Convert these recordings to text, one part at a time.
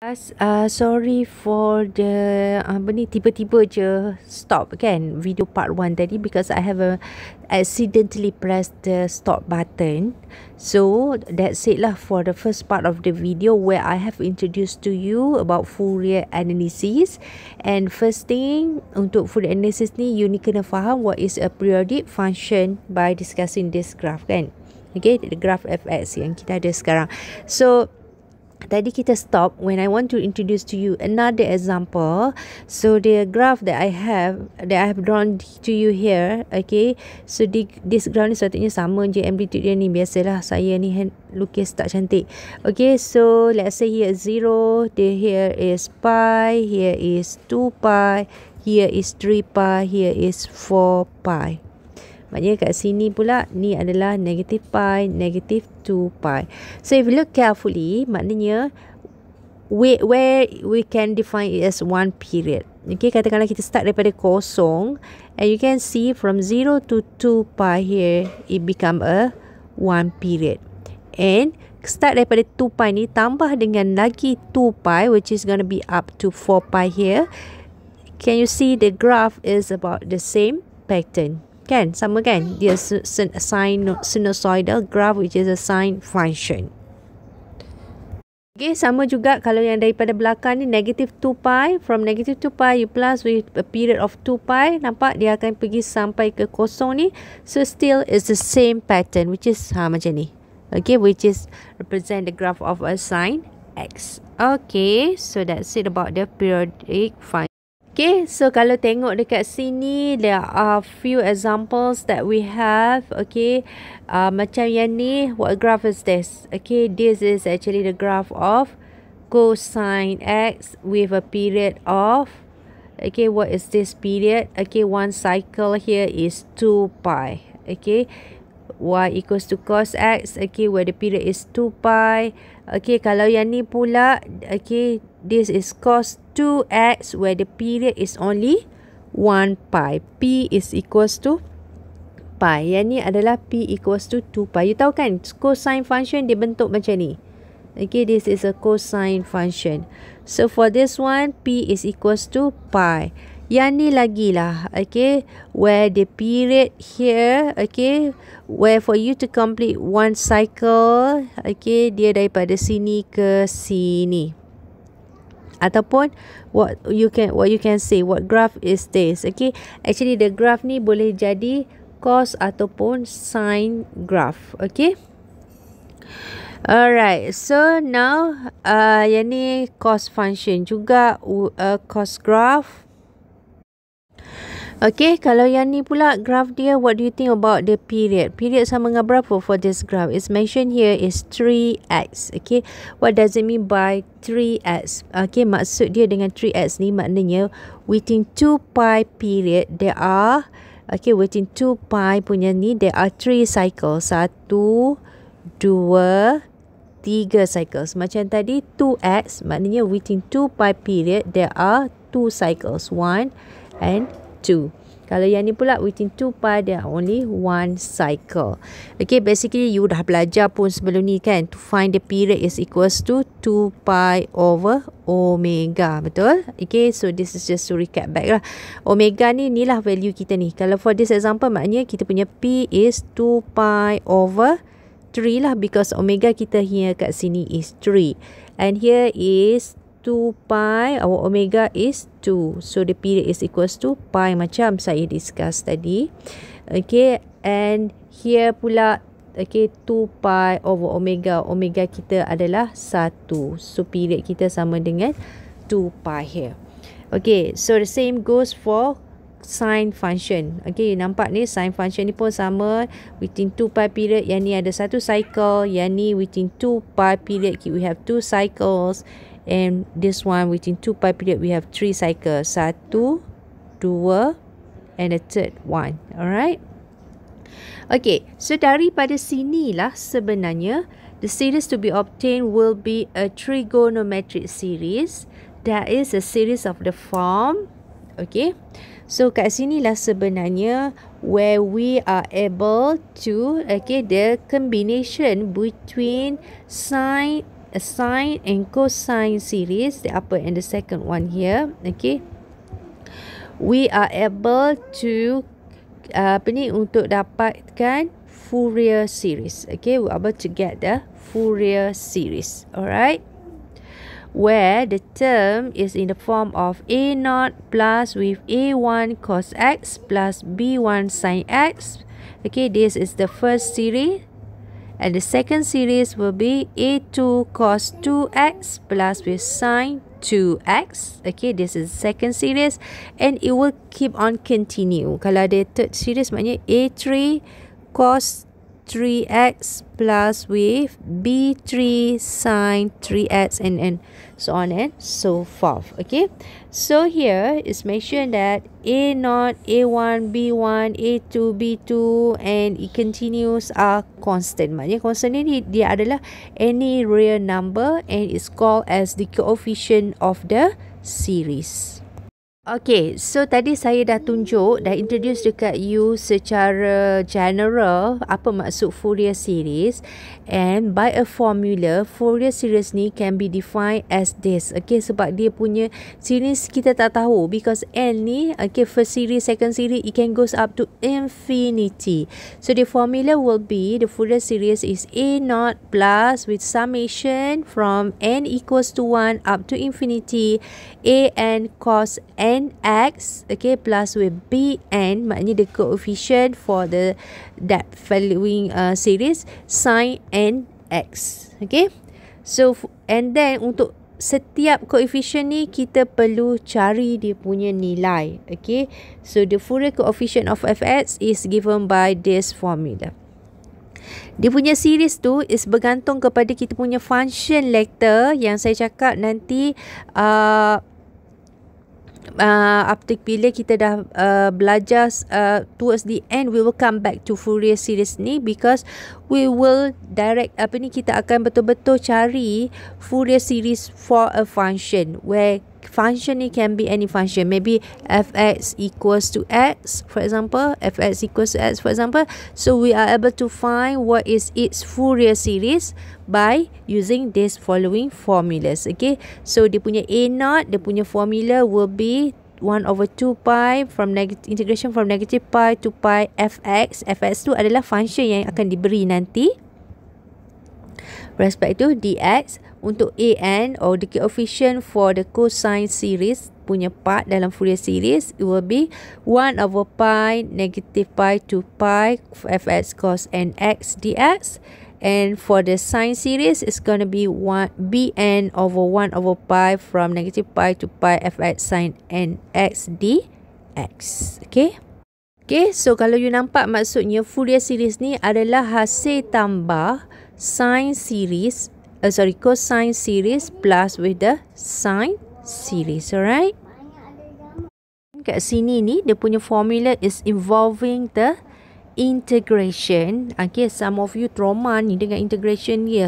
As uh, sorry for the uh, apa uh, ni tiba-tiba je stop kan video part 1 tadi because I have a accidentally press the stop button. So that's it lah for the first part of the video where I have introduced to you about Fourier analysis. And first thing untuk Fourier analysis ni you ni kena faham what is a periodic function by discussing this graph kan. Okay, the graph fx yang kita ada sekarang. So, Tadi kita stop when I want to introduce to you another example. So the graph that I have that I have drawn to you here, okay. So di, this graph ni sepatutnya sama je amplitude dia ni. Biasalah saya ni hand, lukis tak cantik. Okay, so let's say here zero, the here is pi, here is two pi, here is three pi, here is four pi. Maknanya kat sini pula ni adalah negative pi, negative 2 pi. So if you look carefully, maknanya we, where we can define it as one period. Okay, katakanlah kita start daripada kosong and you can see from 0 to 2 pi here, it become a one period. And start daripada 2 pi ni tambah dengan lagi 2 pi which is going to be up to 4 pi here. Can you see the graph is about the same pattern? kan sama kan dia sin sinusoidal graph which is a sine function Okay, sama juga kalau yang daripada belakang ni negative 2 pi. From negative 2 pi, you plus with a period of 2 pi. Nampak dia akan pergi sampai ke kosong ni. So, still is the same pattern which is ha, macam ni. Okay, which is represent the graph of a sine x. Okay, so that's it about the periodic function. Okay, so kalau tengok dekat sini, there are few examples that we have. Okay, uh, macam yang ni, what graph is this? Okay, this is actually the graph of cosine x with a period of, okay, what is this period? Okay, one cycle here is 2 pi. Okay, y equals to cos x, okay, where the period is 2 pi. Okay, kalau yang ni pula, okay, this is cos 2x where the period is only 1 pi. P is equals to pi. Yang ni adalah P equals to 2 pi. You tahu kan cosine function dia bentuk macam ni. Okay, this is a cosine function. So, for this one, P is equals to pi. Yang ni lagi lah, okay, where the period here, okay, where for you to complete one cycle, okay, dia daripada sini ke sini ataupun what you can what you can say what graph is this okay actually the graph ni boleh jadi cos ataupun sine graph okay Alright, so now uh, yang ni cost function juga, uh, cost graph, Okay, kalau yang ni pula graph dia, what do you think about the period? Period sama dengan berapa for this graph? It's mentioned here is 3x. Okay, what does it mean by 3x? Okay, maksud dia dengan 3x ni maknanya within 2 pi period, there are, okay, within 2 pi punya ni, there are 3 cycles. 1, 2, 3 cycles. Macam tadi, 2x, maknanya within 2 pi period, there are 2 cycles. 1 and two. Kalau yang ni pula within two pi there are only one cycle. Okay basically you dah belajar pun sebelum ni kan to find the period is equals to two pi over omega betul? Okay so this is just to recap back lah. Omega ni ni lah value kita ni. Kalau for this example maknanya kita punya P is two pi over three lah because omega kita here kat sini is three and here is 2 pi our omega is 2 so the period is equals to pi macam saya discuss tadi okay and here pula okay 2 pi over omega omega kita adalah 1 so period kita sama dengan 2 pi here okay so the same goes for sine function okay you nampak ni sine function ni pun sama within 2 pi period yang ni ada satu cycle yang ni within 2 pi period we have two cycles and this one within two pi period we have three cycles satu dua and the third one alright okay so daripada lah sebenarnya the series to be obtained will be a trigonometric series that is a series of the form okay so kat sini lah sebenarnya where we are able to okay the combination between sine a sine and cosine series the upper and the second one here okay we are able to uh, apa ni untuk dapatkan Fourier series okay we are able to get the Fourier series alright where the term is in the form of a naught plus with a one cos x plus b one sin x okay this is the first series And the second series will be A2 cos 2x plus with sine 2x. Okay, this is second series. And it will keep on continue. Kalau ada third series, maknanya A3 cos 2x 3x plus with b3 sine 3x and, and so on and so forth. Okay. So here it's mentioned that a not a1, b1, a2, b2 and it continues are constant. Maknanya constant ni dia adalah any real number and it's called as the coefficient of the series. Okay, so tadi saya dah tunjuk, dah introduce dekat you secara general apa maksud Fourier series and by a formula, Fourier series ni can be defined as this. Okay, sebab dia punya series kita tak tahu because N ni, okay, first series, second series, it can goes up to infinity. So, the formula will be the Fourier series is A naught plus with summation from N equals to 1 up to infinity A N cos N x okay plus with b n maknanya the coefficient for the that following uh, series sin n x okay so and then untuk setiap coefficient ni kita perlu cari dia punya nilai okay so the Fourier coefficient of f x is given by this formula dia punya series tu is bergantung kepada kita punya function letter yang saya cakap nanti uh, uh, uptick bila kita dah uh, belajar uh, towards the end we will come back to Fourier series ni because we will direct apa ni kita akan betul-betul cari Fourier series for a function where function ni can be any function maybe fx equals to x for example fx equals to x for example so we are able to find what is its Fourier series by using this following formulas okay so dia punya a naught dia punya formula will be 1 over 2 pi from negative integration from negative pi to pi fx fx tu adalah function yang akan diberi nanti Respect respective dx untuk an or the coefficient for the cosine series punya part dalam Fourier series it will be 1 over pi negative pi to pi fx cos nx dx and for the sine series it's going to be 1 bn over 1 over pi from negative pi to pi fx sin nx dx okay Okay, so kalau you nampak maksudnya Fourier series ni adalah hasil tambah sine series. Uh, sorry, cosine series plus with the sine series. Alright. Kat sini ni, dia punya formula is involving the integration okay some of you trauma ni dengan integration ya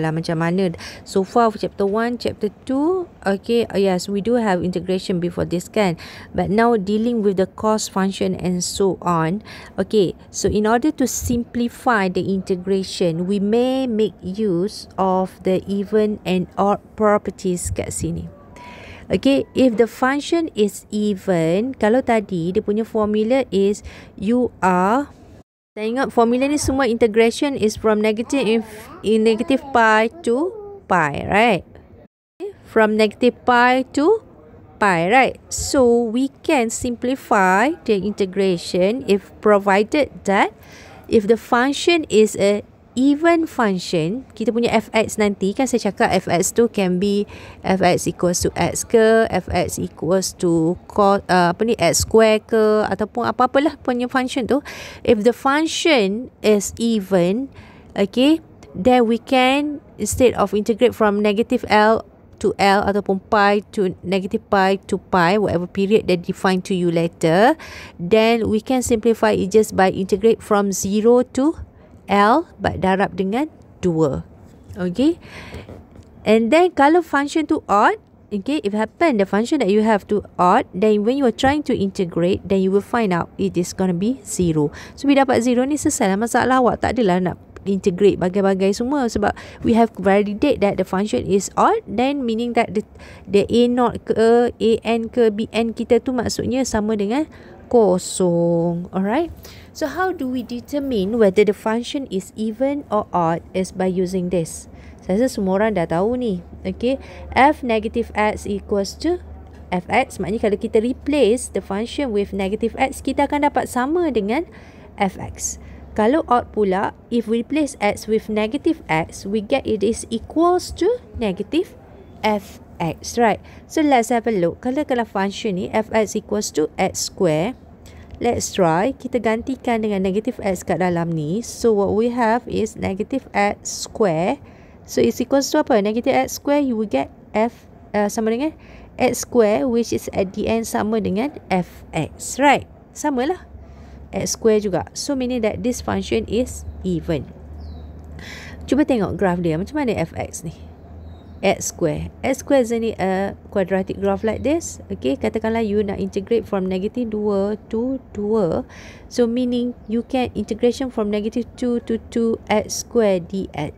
lah macam mana so far chapter 1 chapter 2 okay yes we do have integration before this kan but now dealing with the cost function and so on okay so in order to simplify the integration we may make use of the even and odd properties kat sini Okay, if the function is even, kalau tadi dia punya formula is u r dan ingat formula ni semua integration is from negative inf in negative pi to pi, right? Okay? From negative pi to pi, right? So we can simplify the integration if provided that if the function is a Even function kita punya fx nanti kan saya cakap fx tu can be fx equals to x ke fx equals to cos uh, apa ni x square ke ataupun apa-apalah punya function tu if the function is even okay then we can instead of integrate from negative l to L ataupun pi to negative pi to pi whatever period that define to you later then we can simplify it just by integrate from 0 to L but darab dengan 2. Okay. And then kalau function tu odd, okay, if happen the function that you have to odd, then when you are trying to integrate, then you will find out it is going to be 0. So, bila dapat 0 ni selesai lah masalah awak. Tak adalah nak integrate bagai-bagai semua sebab we have validate that the function is odd then meaning that the, the a not ke a n ke b n kita tu maksudnya sama dengan kosong alright so how do we determine whether the function is even or odd is by using this saya rasa semua orang dah tahu ni okay f negative x equals to fx maknanya kalau kita replace the function with negative x kita akan dapat sama dengan fx. Kalau odd pula, if we replace x with negative x, we get it is equals to negative f x, right? So let's have a look. Kalau kalau function ni f x equals to x square, let's try. Kita gantikan dengan negative x kat dalam ni. So what we have is negative x square. So it's equals to apa? Negative x square, you will get f uh, sama dengan x square, which is at the end sama dengan f x, right? Sama lah x square juga. So meaning that this function is even. Cuba tengok graf dia. Macam mana fx ni? x square. x square is a quadratic graph like this. Okay, katakanlah you nak integrate from negative 2 to 2. So, meaning you can integration from negative 2 to 2 x square dx.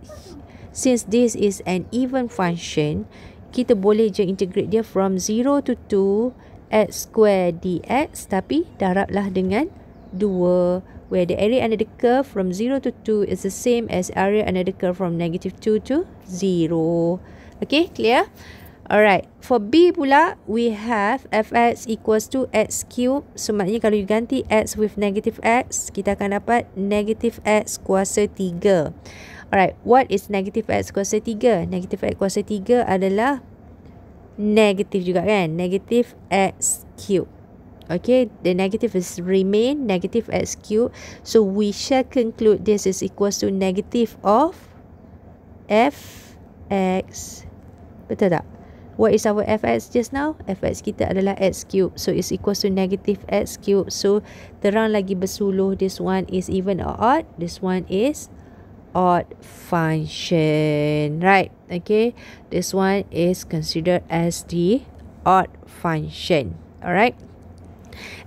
Since this is an even function, kita boleh je integrate dia from 0 to 2 x square dx. Tapi, darablah dengan 2 dua, where the area under the curve from 0 to 2 is the same as area under the curve from negative 2 to 0. Okay, clear? Alright, for B pula, we have fx equals to x cube. So, maknanya kalau you ganti x with negative x, kita akan dapat negative x kuasa 3. Alright, what is negative x kuasa 3? Negative x kuasa 3 adalah negative juga kan? Negative x cube. okay the negative is remain negative x cube. so we shall conclude this is equals to negative of f x betul tak what is our fx just now fx kita adalah x cube so it's equals to negative x cube so terang lagi bersuluh this one is even or odd this one is odd function right okay this one is considered as the odd function alright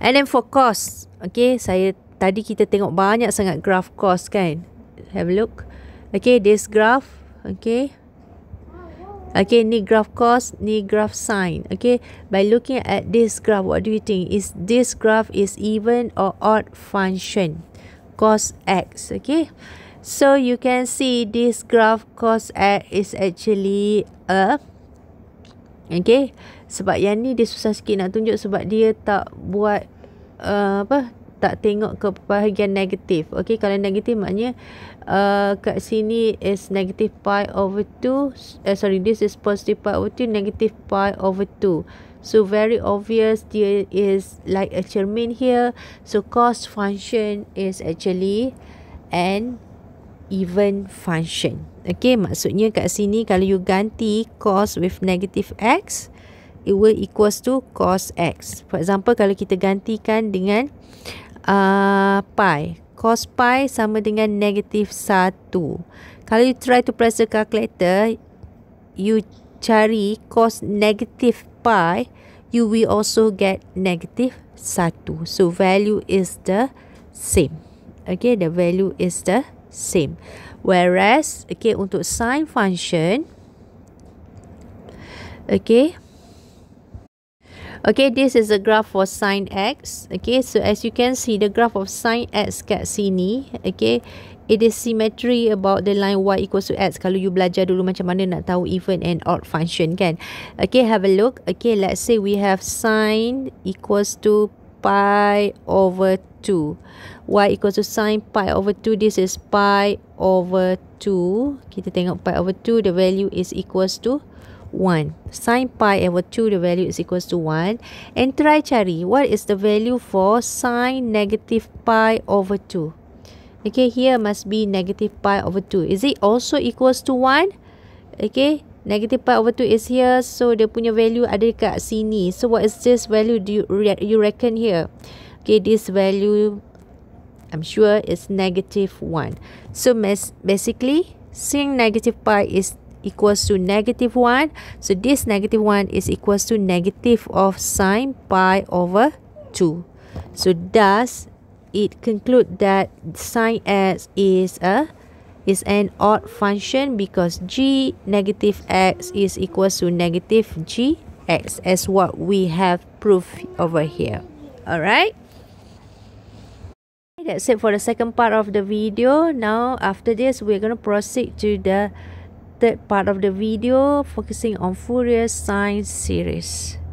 And then for cost, okay, saya tadi kita tengok banyak sangat graph cost kan. Have a look. Okay, this graph, okay. Okay, ni graph cost, ni graph sign. Okay, by looking at this graph, what do you think? Is this graph is even or odd function? Cos X, okay. So, you can see this graph cos X is actually a Okay. Sebab yang ni dia susah sikit nak tunjuk sebab dia tak buat uh, apa tak tengok ke bahagian negatif. Okay. Kalau negatif maknanya uh, kat sini is negative pi over 2. Uh, eh, sorry this is positive pi over 2. Negative pi over 2. So very obvious dia is like a cermin here. So cost function is actually an even function. Okay, maksudnya kat sini kalau you ganti cos with negative x, it will equals to cos x. For example, kalau kita gantikan dengan uh, pi. Cos pi sama dengan negative 1. Kalau you try to press the calculator, you cari cos negative pi, you will also get negative 1. So, value is the same. Okay, the value is the same whereas okay untuk sine function okay okay this is a graph for sine x okay so as you can see the graph of sine x kat sini okay It is symmetry about the line y equals to x. Kalau you belajar dulu macam mana nak tahu even and odd function kan. Okay, have a look. Okay, let's say we have sine equals to pi over 2. 2 y equals to sine pi over 2 this is pi over 2 kita tengok pi over 2 the value is equals to 1 sine pi over 2 the value is equals to 1 and try cari what is the value for sine negative pi over 2 okay here must be negative pi over 2 is it also equals to 1 okay negative pi over 2 is here so dia punya value ada dekat sini so what is this value do you, re you reckon here okay this value I'm sure is negative 1 so basically seeing negative pi is equals to negative 1 so this negative 1 is equals to negative of sine pi over 2 so thus it conclude that sine x is a is an odd function because g negative x is equals to negative gx as what we have proved over here all right that's it for the second part of the video now after this we're going to proceed to the third part of the video focusing on Fourier sine series